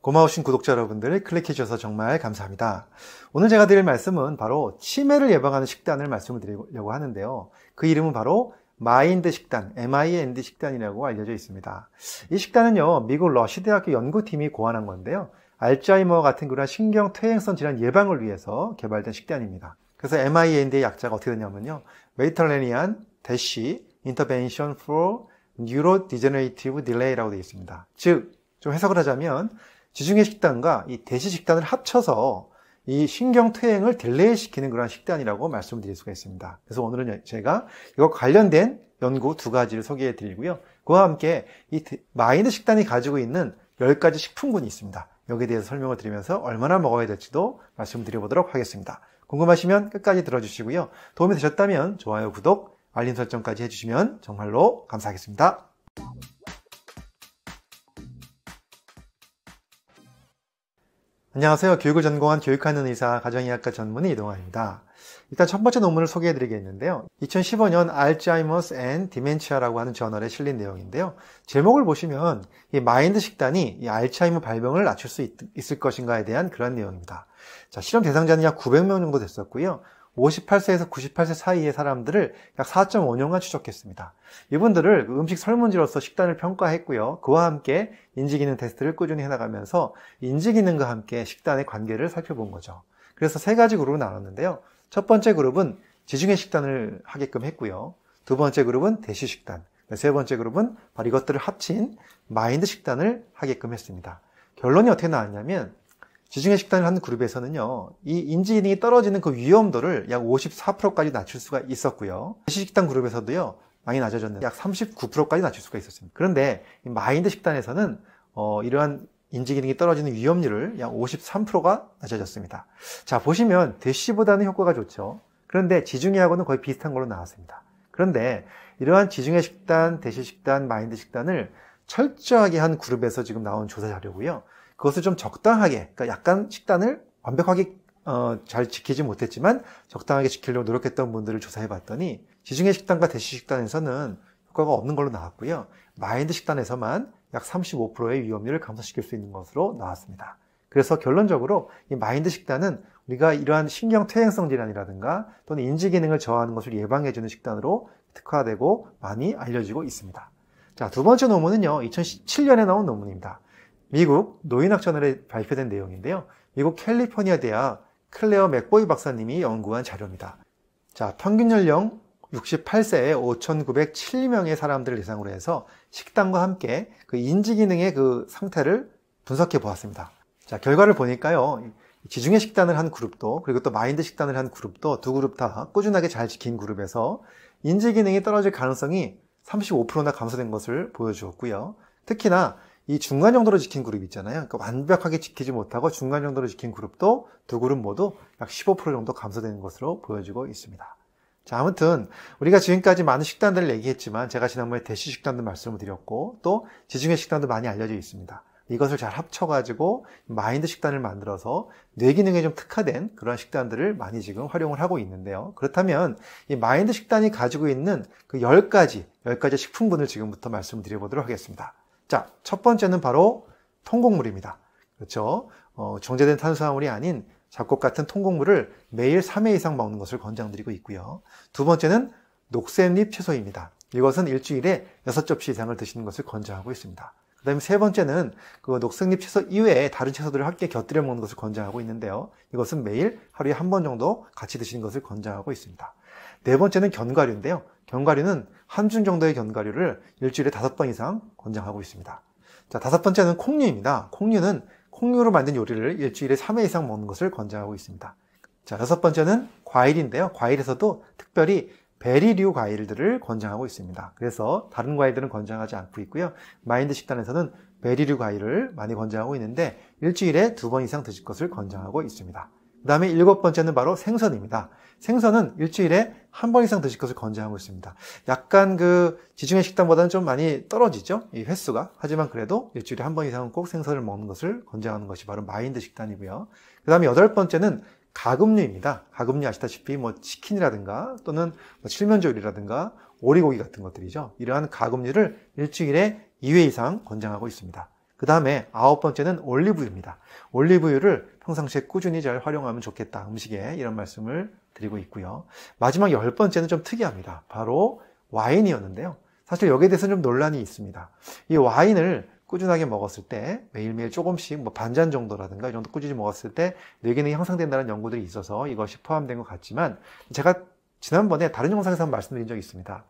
고마우신 구독자 여러분들 클릭해 주셔서 정말 감사합니다. 오늘 제가 드릴 말씀은 바로 치매를 예방하는 식단을 말씀을 드리려고 하는데요. 그 이름은 바로 마인드 식단, MIND 식단이라고 알려져 있습니다. 이 식단은요, 미국 러시 대학교 연구팀이 고안한 건데요. 알츠하이머 같은 그런 신경 퇴행성 질환 예방을 위해서 개발된 식단입니다. 그래서 MIND의 약자가 어떻게 되냐면요. 메이터레니안 대시 Intervention for Neurodegenerative Delay라고 되어 있습니다. 즉, 좀 해석을 하자면 지중해 식단과 이 대시 식단을 합쳐서 이 신경퇴행을 딜레이시키는 그런 식단이라고 말씀 드릴 수가 있습니다. 그래서 오늘은 제가 이거 관련된 연구 두 가지를 소개해 드리고요. 그와 함께 이 마인드 식단이 가지고 있는 10가지 식품군이 있습니다. 여기에 대해서 설명을 드리면서 얼마나 먹어야 될지도 말씀드려보도록 하겠습니다. 궁금하시면 끝까지 들어주시고요. 도움이 되셨다면 좋아요, 구독, 알림 설정까지 해주시면 정말로 감사하겠습니다. 안녕하세요. 교육을 전공한 교육하는 의사 가정의학과 전문의 이동환입니다. 일단 첫 번째 논문을 소개해 드리겠는데요. 2015년 Alzheimer's and Dementia라고 하는 저널에 실린 내용인데요. 제목을 보시면 이 마인드 식단이 이 알츠하이머 발병을 낮출 수 있, 을 것인가에 대한 그런 내용입니다. 자, 실험 대상자는 약 900명 정도 됐었고요. 58세에서 98세 사이의 사람들을 약 4.5년간 추적했습니다. 이분들을 그 음식 설문지로서 식단을 평가했고요. 그와 함께 인지기능 테스트를 꾸준히 해나가면서 인지기능과 함께 식단의 관계를 살펴본 거죠. 그래서 세 가지 그룹을 나눴는데요. 첫 번째 그룹은 지중해 식단을 하게끔 했고요. 두 번째 그룹은 대시 식단, 세 번째 그룹은 바로 이것들을 합친 마인드 식단을 하게끔 했습니다. 결론이 어떻게 나왔냐면 지중해 식단을 하는 그룹에서는요, 이 인지기능이 떨어지는 그 위험도를 약 54%까지 낮출 수가 있었고요. 식단 그룹에서도요, 많이 낮아졌는데 약 39%까지 낮출 수가 있었습니다. 그런데 마인드 식단에서는 어, 이러한 인지 기능이 떨어지는 위험률을 약 53%가 낮아졌습니다. 자, 보시면 대시보다는 효과가 좋죠. 그런데 지중해하고는 거의 비슷한 걸로 나왔습니다. 그런데 이러한 지중해 식단, 대시 식단, 마인드 식단을 철저하게 한 그룹에서 지금 나온 조사 자료고요. 그것을 좀 적당하게, 그러니까 약간 식단을 완벽하게 어, 잘 지키지 못했지만 적당하게 지키려고 노력했던 분들을 조사해 봤더니 지중해 식단과 대시 식단에서는 효과가 없는 걸로 나왔고요. 마인드 식단에서만 약 35%의 위험률을 감소시킬 수 있는 것으로 나왔습니다. 그래서 결론적으로 이 마인드 식단은 우리가 이러한 신경 퇴행성 질환이라든가 또는 인지 기능을 저하하는 것을 예방해 주는 식단으로 특화되고 많이 알려지고 있습니다. 자, 두 번째 논문은요. 2017년에 나온 논문입니다. 미국 노인학 저널에 발표된 내용인데요. 미국 캘리포니아 대학 클레어 맥보이 박사님이 연구한 자료입니다. 자, 평균 연령 6 8세에 5,907명의 사람들을 대상으로 해서 식당과 함께 그 인지 기능의 그 상태를 분석해 보았습니다. 자, 결과를 보니까요. 지중해 식단을 한 그룹도 그리고 또 마인드 식단을 한 그룹도 두 그룹 다 꾸준하게 잘 지킨 그룹에서 인지 기능이 떨어질 가능성이 35%나 감소된 것을 보여주었고요. 특히나 이 중간 정도로 지킨 그룹 있잖아요. 그러니까 완벽하게 지키지 못하고 중간 정도로 지킨 그룹도 두 그룹 모두 약 15% 정도 감소되는 것으로 보여지고 있습니다. 자, 아무튼 우리가 지금까지 많은 식단들을 얘기했지만 제가 지난번에 대시 식단도 말씀을 드렸고 또 지중해 식단도 많이 알려져 있습니다. 이것을 잘 합쳐가지고 마인드 식단을 만들어서 뇌 기능에 좀 특화된 그런 식단들을 많이 지금 활용을 하고 있는데요. 그렇다면 이 마인드 식단이 가지고 있는 그 10가지, 10가지 식품군을 지금부터 말씀드려보도록 하겠습니다. 자, 첫 번째는 바로 통곡물입니다. 그렇죠? 어, 정제된 탄수화물이 아닌 잡곡 같은 통곡물을 매일 3회 이상 먹는 것을 권장드리고 있고요. 두 번째는 녹샘잎 채소입니다. 이것은 일주일에 6접시 이상을 드시는 것을 권장하고 있습니다. 다음에세 번째는 그 녹색잎 채소 이외에 다른 채소들을 함께 곁들여 먹는 것을 권장하고 있는데요. 이것은 매일 하루에 한 번 정도 같이 드시는 것을 권장하고 있습니다. 네 번째는 견과류인데요. 견과류는 한 줌 정도의 견과류를 일주일에 다섯 번 이상 권장하고 있습니다. 자, 다섯 번째는 콩류입니다. 콩류는 콩류로 만든 요리를 일주일에 3회 이상 먹는 것을 권장하고 있습니다. 자, 여섯 번째는 과일인데요. 과일에서도 특별히 베리류 과일들을 권장하고 있습니다. 그래서 다른 과일들은 권장하지 않고 있고요. 마인드 식단에서는 베리류 과일을 많이 권장하고 있는데 일주일에 두 번 이상 드실 것을 권장하고 있습니다. 그 다음에 일곱 번째는 바로 생선입니다. 생선은 일주일에 한 번 이상 드실 것을 권장하고 있습니다. 약간 그 지중해 식단보다는 좀 많이 떨어지죠? 이 횟수가. 하지만 그래도 일주일에 한 번 이상은 꼭 생선을 먹는 것을 권장하는 것이 바로 마인드 식단이고요. 그 다음에 여덟 번째는 가금류입니다. 가금류 아시다시피 뭐 치킨이라든가 또는 뭐 칠면조리라든가 오리고기 같은 것들이죠. 이러한 가금류를 일주일에 2회 이상 권장하고 있습니다. 그 다음에 아홉 번째는 올리브유입니다. 올리브유를 평상시에 꾸준히 잘 활용하면 좋겠다. 음식에 이런 말씀을 드리고 있고요. 마지막 열 번째는 좀 특이합니다. 바로 와인이었는데요. 사실 여기에 대해서 는좀 논란이 있습니다. 이 와인을 꾸준하게 먹었을 때 매일매일 조금씩 뭐 반잔 정도라든가 이 정도 꾸준히 먹었을 때 뇌기능이 향상된다는 연구들이 있어서 이것이 포함된 것 같지만 제가 지난번에 다른 영상에서 한번 말씀드린 적이 있습니다.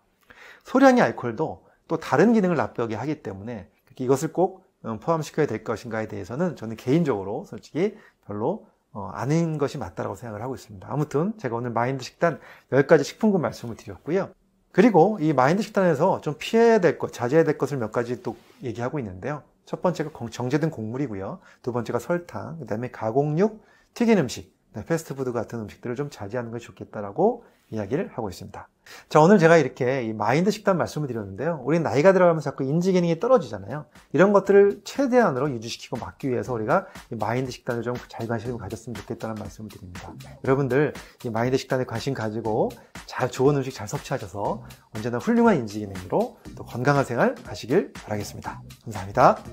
소량의 알코올도 또 다른 기능을 납나하게 하기 때문에 이것을 꼭 어, 포함시켜야 될 것인가에 대해서는 저는 개인적으로 솔직히 별로 어, 아닌 것이 맞다라고 생각을 하고 있습니다. 아무튼 제가 오늘 마인드 식단 10가지 식품군 말씀을 드렸고요. 그리고 이 마인드 식단에서 좀 피해야 될 것, 자제해야 될 것을 몇 가지 또 얘기하고 있는데요. 첫 번째가 정제된 곡물이고요. 두 번째가 설탕, 그 다음에 가공육, 튀긴 음식, 네, 패스트푸드 같은 음식들을 좀 자제하는 게 좋겠다라고 이야기를 하고 있습니다. 자, 오늘 제가 이렇게 이 마인드 식단 말씀을 드렸는데요. 우리 나이가 들어가면서 자꾸 인지 기능이 떨어지잖아요. 이런 것들을 최대한으로 유지시키고 막기 위해서 우리가 이 마인드 식단을 좀 잘 관심을 가졌으면 좋겠다는 말씀을 드립니다. 여러분들 이 마인드 식단에 관심 가지고 잘 좋은 음식 잘 섭취하셔서 언제나 훌륭한 인지 기능으로 또 건강한 생활 하시길 바라겠습니다. 감사합니다.